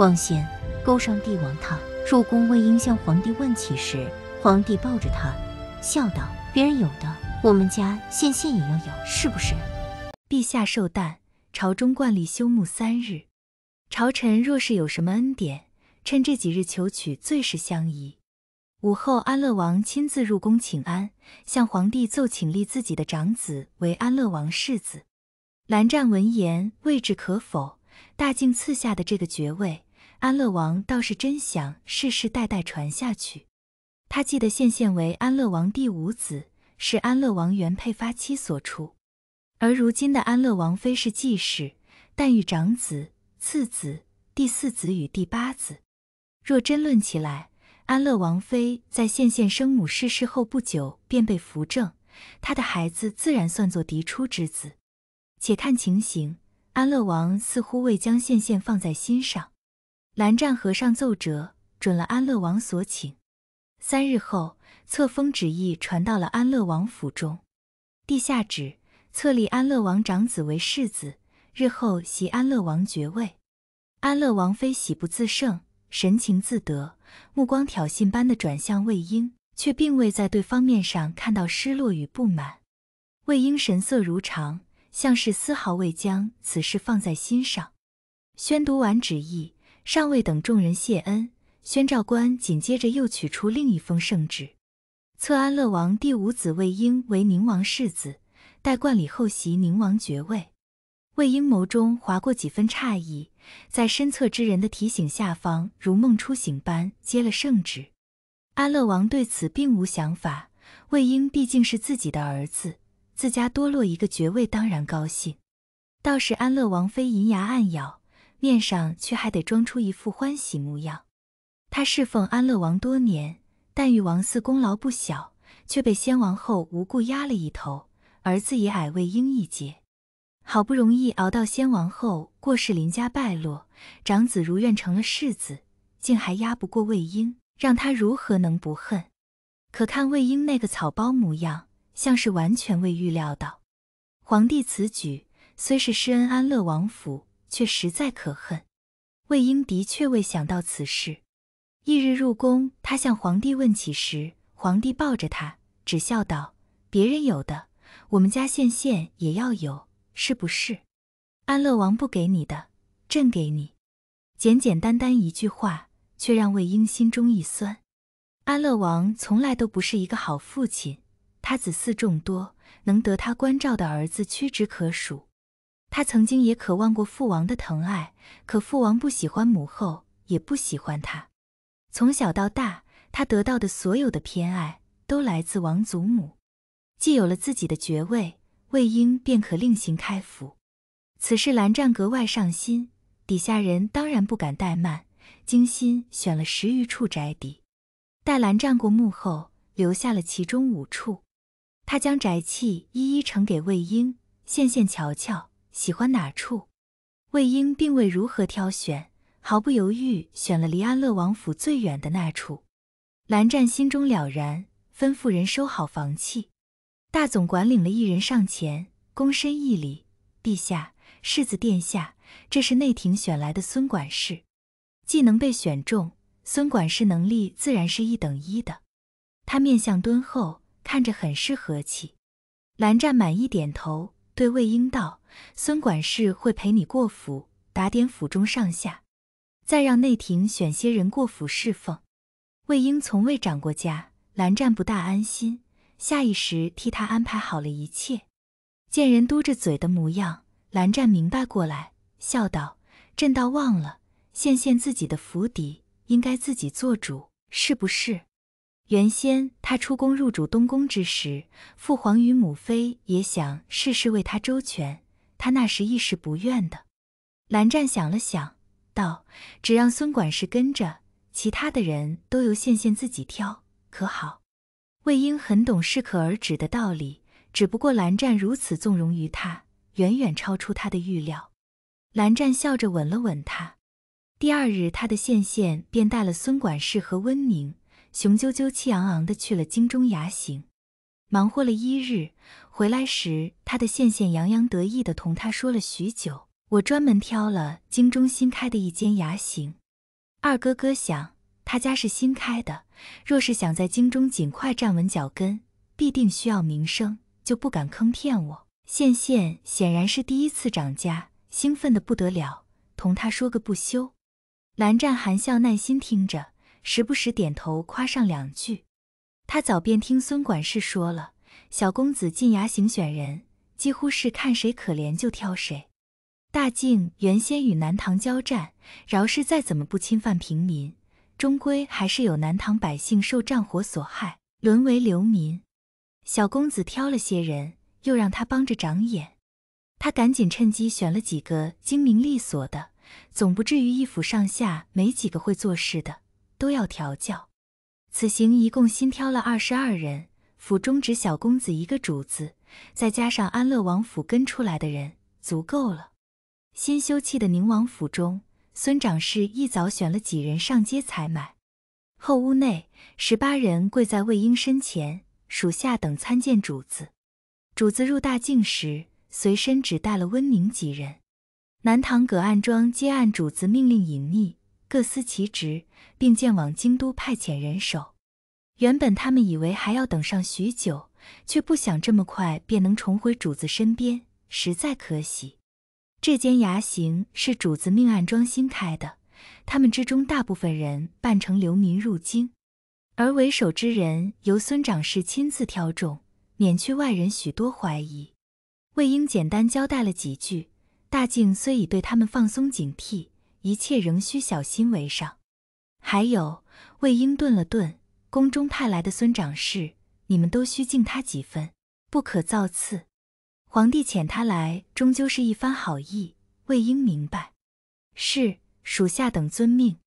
望仙勾上帝王榻，入宫。魏婴向皇帝问起时，皇帝抱着他，笑道：“别人有的，我们家献献也要有，是不是？”陛下寿诞，朝中惯例休沐三日，朝臣若是有什么恩典，趁这几日求取，最是相宜。午后，安乐王亲自入宫请安，向皇帝奏请立自己的长子为安乐王世子。蓝湛闻言，未置可否。大敬赐下的这个爵位。安乐王倒是真想世世代代传下去。他记得羡羡为安乐王第五子，是安乐王原配发妻所出。而如今的安乐王妃是继室，但与长子、次子、第四子与第八子。若争论起来，安乐王妃在羡羡生母逝世后不久便被扶正，她的孩子自然算作嫡出之子。且看情形，安乐王似乎未将羡羡放在心上。蓝湛和尚奏折准了安乐王所请，三日后册封旨意传到了安乐王府中。地下旨册立安乐王长子为世子，日后袭安乐王爵位。安乐王妃喜不自胜，神情自得，目光挑衅般的转向魏婴，却并未在对方面上看到失落与不满。魏婴神色如常，像是丝毫未将此事放在心上。宣读完旨意。尚未等众人谢恩，宣召官紧接着又取出另一封圣旨，册安乐王第五子魏婴为宁王世子，待冠礼后袭宁王爵位。魏婴眸中划过几分诧异，在身侧之人的提醒下，方如梦初醒般接了圣旨。安乐王对此并无想法，魏婴毕竟是自己的儿子，自家多落一个爵位当然高兴。倒是安乐王妃银牙暗咬。面上却还得装出一副欢喜模样。他侍奉安乐王多年，但与王嗣功劳不小，却被先王后无故压了一头，儿子也矮魏婴一截。好不容易熬到先王后过世，林家败落，长子如愿成了世子，竟还压不过魏婴，让他如何能不恨？可看魏婴那个草包模样，像是完全未预料到皇帝此举虽是施恩安乐王府。却实在可恨。魏婴的确未想到此事。翌日入宫，他向皇帝问起时，皇帝抱着他，只笑道：“别人有的，我们家羡羡也要有，是不是？”安乐王不给你的，朕给你。简简单单一句话，却让魏婴心中一酸。安乐王从来都不是一个好父亲，他子嗣众多，能得他关照的儿子屈指可数。他曾经也渴望过父王的疼爱，可父王不喜欢母后，也不喜欢他。从小到大，他得到的所有的偏爱都来自王祖母。既有了自己的爵位，魏婴便可另行开府。此事蓝湛格外上心，底下人当然不敢怠慢，精心选了十余处宅邸。待蓝湛过目后，留下了其中五处。他将宅契一一呈给魏婴，现现瞧瞧。喜欢哪处？魏婴并未如何挑选，毫不犹豫选了离安乐王府最远的那处。蓝湛心中了然，吩咐人收好房契。大总管领了一人上前，躬身一礼：“陛下、世子殿下，这是内廷选来的孙管事。既能被选中，孙管事能力自然是一等一的。他面相敦厚，看着很是和气。”蓝湛满意点头。对魏婴道：“孙管事会陪你过府，打点府中上下，再让内廷选些人过府侍奉。”魏婴从未掌过家，蓝湛不大安心，下意识替他安排好了一切。见人嘟着嘴的模样，蓝湛明白过来，笑道：“朕倒忘了，县县自己的府邸应该自己做主，是不是？”原先他出宫入主东宫之时，父皇与母妃也想事事为他周全，他那时亦是不愿的。蓝湛想了想，道：“只让孙管事跟着，其他的人都由羡羡自己挑，可好？”魏婴很懂适可而止的道理，只不过蓝湛如此纵容于他，远远超出他的预料。蓝湛笑着吻了吻他。第二日，他的羡羡便带了孙管事和温宁。雄赳赳、气昂昂地去了京中牙行，忙活了一日，回来时，他的羡羡洋洋得意地同他说了许久：“我专门挑了京中新开的一间牙行。”二哥哥想，他家是新开的，若是想在京中尽快站稳脚跟，必定需要名声，就不敢坑骗我。羡羡显然是第一次涨价，兴奋得不得了，同他说个不休。蓝湛含笑耐心听着。时不时点头夸上两句，他早便听孙管事说了，小公子进衙行选人，几乎是看谁可怜就挑谁。大靖原先与南唐交战，饶氏再怎么不侵犯平民，终归还是有南唐百姓受战火所害，沦为流民。小公子挑了些人，又让他帮着长眼，他赶紧趁机选了几个精明利索的，总不至于一府上下没几个会做事的。都要调教。此行一共新挑了二十二人，府中只小公子一个主子，再加上安乐王府跟出来的人，足够了。新休憩的宁王府中，孙长氏一早选了几人上街采买。后屋内，十八人跪在魏婴身前，属下等参见主子。主子入大境时，随身只带了温宁几人，南唐、葛岸庄皆按主子命令隐匿。各司其职，并建往京都派遣人手。原本他们以为还要等上许久，却不想这么快便能重回主子身边，实在可喜。这间牙行是主子命案庄新开的，他们之中大部分人扮成流民入京，而为首之人由孙掌事亲自挑中，免去外人许多怀疑。魏婴简单交代了几句，大靖虽已对他们放松警惕。一切仍需小心为上。还有，魏婴顿了顿，宫中派来的孙掌事，你们都需敬他几分，不可造次。皇帝遣他来，终究是一番好意。魏婴明白，是属下等遵命。